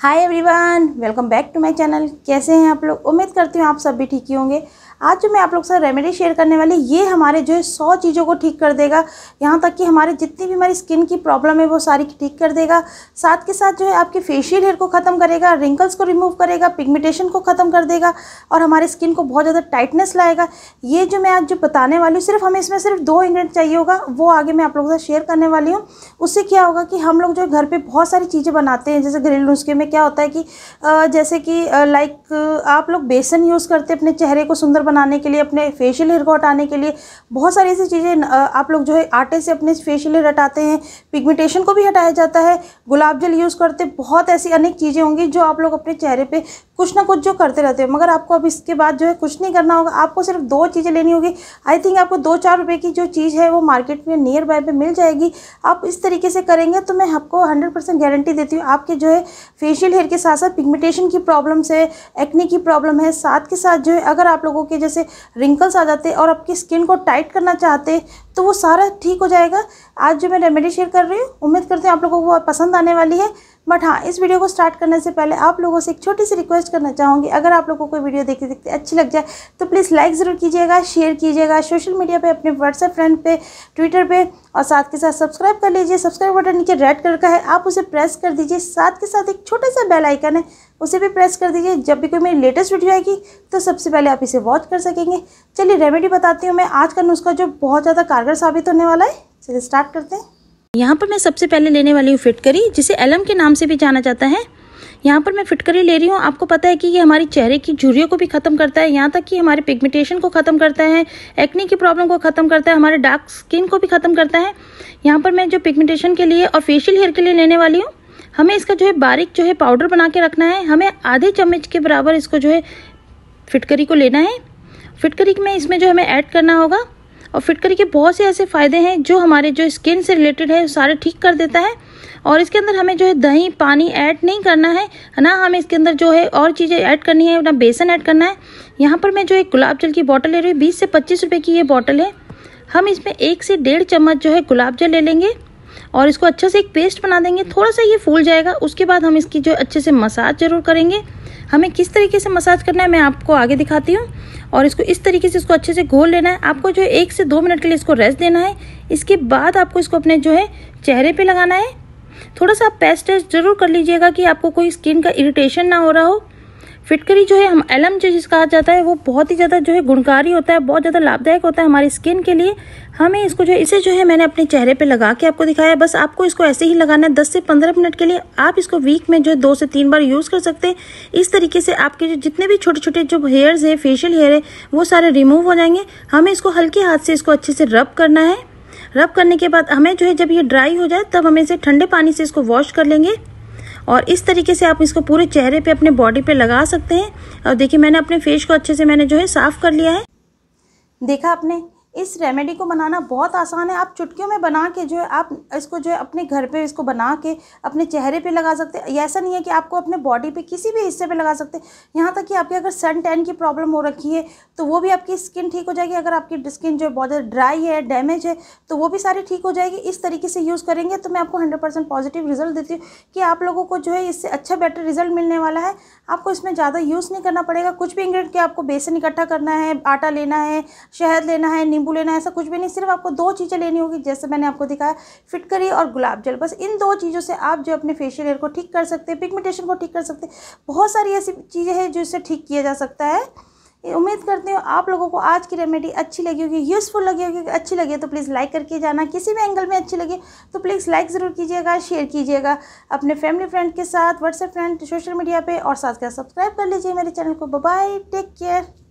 hi everyone welcome back to my channel कैसे हैं आप लोग उम्मीद करती हूँ आप सब भी ठीक ही होंगे आज जो मैं आप लोग से रेमेडी शेयर करने वाली ये हमारे जो है सौ चीज़ों को ठीक कर देगा यहाँ तक कि हमारे जितनी भी हमारी स्किन की प्रॉब्लम है वो सारी ठीक कर देगा साथ के साथ जो है आपके फेशियल हेयर को ख़त्म करेगा रिंकल्स को रिमूव करेगा पिगमेंटेशन को ख़त्म कर देगा और हमारे स्किन को बहुत ज़्यादा टाइटनेस लाएगा ये जो मैं आज जो बताने वाली हूँ सिर्फ हमें इसमें सिर्फ दो इंग्रेडिएंट चाहिए होगा वो आगे मैं आप लोगों से शेयर करने वाली हूँ उससे क्या होगा कि हम लोग जो घर पर बहुत सारी चीज़ें बनाते हैं जैसे घरेलू नुस्खे में क्या होता है कि जैसे कि लाइक आप लोग बेसन यूज़ करते अपने चेहरे को सुंदर बनाने के लिए अपने फेशियल हेयर को हटाने के लिए बहुत सारी ऐसी चीज़ें आप लोग जो है आटे से अपने फेशियल हेयर हटाते हैं पिगमेंटेशन को भी हटाया जाता है गुलाब जल यूज़ करते बहुत ऐसी अनेक चीज़ें होंगी जो आप लोग अपने चेहरे पर कुछ ना कुछ जो करते रहते हो मगर आपको अब इसके बाद जो है कुछ नहीं करना होगा आपको सिर्फ दो चीज़ें लेनी होगी आई थिंक आपको दो चार रुपये की जो चीज़ है वो मार्केट में नियर बाय पे मिल जाएगी आप इस तरीके से करेंगे तो मैं आपको हंड्रेड परसेंट गारंटी देती हूँ आपके जो है फेशियल हेयर के साथ साथ पिगमेंटेशन की प्रॉब्लम्स है एक्ने की प्रॉब्लम है साथ के साथ जो है अगर आप लोगों के जैसे रिंकल्स आ जाते और आपकी स्किन को टाइट करना चाहते तो वो सारा ठीक हो जाएगा आज जो मैं रेमेडी शेयर कर रही हूँ उम्मीद करते हैं आप लोगों को वो पसंद आने वाली है बट हाँ इस वीडियो को स्टार्ट करने से पहले आप लोगों से एक छोटी सी रिक्वेस्ट करना चाहूँगी अगर आप लोगों को कोई वीडियो देखते देखते अच्छी लग जाए तो प्लीज़ लाइक ज़रूर कीजिएगा शेयर कीजिएगा सोशल मीडिया पर अपने व्हाट्सएप फ्रेंड पर ट्विटर पर और साथ के साथ सब्सक्राइब कर लीजिए सब्सक्राइब बटन नीचे रेड कलर का है आप उसे प्रेस कर दीजिए साथ के साथ एक छोटा सा बेल आइकन है उसे भी प्रेस कर दीजिए जब भी कोई मेरी लेटेस्ट वीडियो आएगी तो सबसे पहले आप इसे वॉच कर सकेंगे चलिए रेमेडी बताती हूँ मैं आज का नुस्खा जो बहुत ज़्यादा कारगर साबित होने वाला है चलिए स्टार्ट करते हैं यहाँ पर मैं सबसे पहले लेने वाली हूँ फिटकरी जिसे एलम के नाम से भी जाना जाता है यहाँ पर मैं फिटकरी ले रही हूँ आपको पता है कि ये हमारी चेहरे की झुरियों को भी ख़त्म करता है यहाँ तक कि हमारे पिगमेंटेशन को ख़त्म करता है एक्ने की प्रॉब्लम को ख़त्म करता है हमारे डार्क स्किन को भी ख़त्म करता है यहाँ पर मैं जो पिगमेंटेशन के लिए और फेशियल हेयर के लिए लेने वाली हूँ हमें इसका जो है बारीक जो है पाउडर बना के रखना है हमें आधे चम्मच के बराबर इसको जो है फिटकरी को लेना है फिटकरी में इसमें जो हमें ऐड करना होगा और फिटकरी के बहुत से ऐसे फ़ायदे हैं जो हमारे जो स्किन से रिलेटेड है सारे ठीक कर देता है और इसके अंदर हमें जो है दही पानी ऐड नहीं करना है ना हमें इसके अंदर जो है और चीज़ें ऐड करनी है ना बेसन ऐड करना है यहाँ पर मैं जो है गुलाब जल की बॉटल ले रही हूँ बीस से पच्चीस रुपये की ये बॉटल है हम इसमें एक से डेढ़ चम्मच जो है गुलाब जल ले लेंगे और इसको अच्छे से एक पेस्ट बना देंगे थोड़ा सा ये फूल जाएगा उसके बाद हम इसकी जो अच्छे से मसाज जरूर करेंगे हमें किस तरीके से मसाज करना है मैं आपको आगे दिखाती हूँ और इसको इस तरीके से इसको अच्छे से घोल लेना है आपको जो है एक से दो मिनट के लिए इसको रेस्ट देना है इसके बाद आपको इसको अपने जो है चेहरे पर लगाना है थोड़ा सा आप पेस्ट टेस्ट जरूर कर लीजिएगा कि आपको कोई स्किन का इरिटेशन ना हो रहा हो फिटकरी जो है हम एलम जो जिसका कहा जाता है वो बहुत ही ज़्यादा जो है गुणकारी होता है बहुत ज़्यादा लाभदायक होता है हमारी स्किन के लिए हमें इसको जो है इसे जो है मैंने अपने चेहरे पे लगा के आपको दिखाया है बस आपको इसको ऐसे ही लगाना है 10 से 15 मिनट के लिए आप इसको वीक में जो है दो से तीन बार यूज़ कर सकते हैं इस तरीके से आपके जो जितने भी छोटे छोटे जो हेयर्स है फेशियल हेयर है वो सारे रिमूव हो जाएंगे हमें इसको हल्के हाथ से इसको अच्छे से रब करना है रब करने के बाद हमें जो है जब ये ड्राई हो जाए तब हमें इसे ठंडे पानी से इसको वॉश कर लेंगे और इस तरीके से आप इसको पूरे चेहरे पे अपने बॉडी पे लगा सकते हैं और देखिए मैंने अपने फेस को अच्छे से मैंने जो है साफ़ कर लिया है देखा आपने इस रेमेडी को बनाना बहुत आसान है आप चुटकियों में बना के जो है आप इसको जो है अपने घर पे इसको बना के अपने चेहरे पे लगा सकते हैं ऐसा नहीं है कि आपको अपने बॉडी पे किसी भी हिस्से पे लगा सकते हैं यहाँ तक कि आपकी अगर सन टैन की प्रॉब्लम हो रखी है तो वो भी आपकी स्किन ठीक हो जाएगी अगर आपकी स्किन जो बहुत ड्राई है डैमेज है तो वो भी सारी ठीक हो जाएगी इस तरीके से यूज़ करेंगे तो मैं आपको हंड्रेड पॉजिटिव रिजल्ट देती हूँ कि आप लोगों को जो है इससे अच्छा बेटर रिजल्ट मिलने वाला है आपको इसमें ज़्यादा यूज़ नहीं करना पड़ेगा कुछ भी इंग्रेडिएंट के आपको बेसन इकट्ठा करना है आटा लेना है शहद लेना है नींबू नींबू लेना है ऐसा कुछ भी नहीं सिर्फ आपको दो चीज़ें लेनी होगी जैसे मैंने आपको दिखाया फिटकरी और गुलाब जल बस इन दो चीज़ों से आप जो अपने फेशियल हेयर को ठीक कर सकते हैं पिगमेंटेशन को ठीक कर सकते हैं बहुत सारी ऐसी चीज़ें हैं जो इससे ठीक किया जा सकता है उम्मीद करती हूँ आप लोगों को आज की रेमेडी अच्छी लगी होगी यूज़फुल लगी होगी अच्छी लगी तो प्लीज़ लाइक करके जाना किसी भी एंगल में अच्छी लगी तो प्लीज़ लाइक ज़रूर कीजिएगा शेयर कीजिएगा अपने फैमिली फ्रेंड के साथ व्हाट्सएप फ्रेंड सोशल मीडिया पे और साथ के सब्सक्राइब कर लीजिए मेरे चैनल को बाय टेक केयर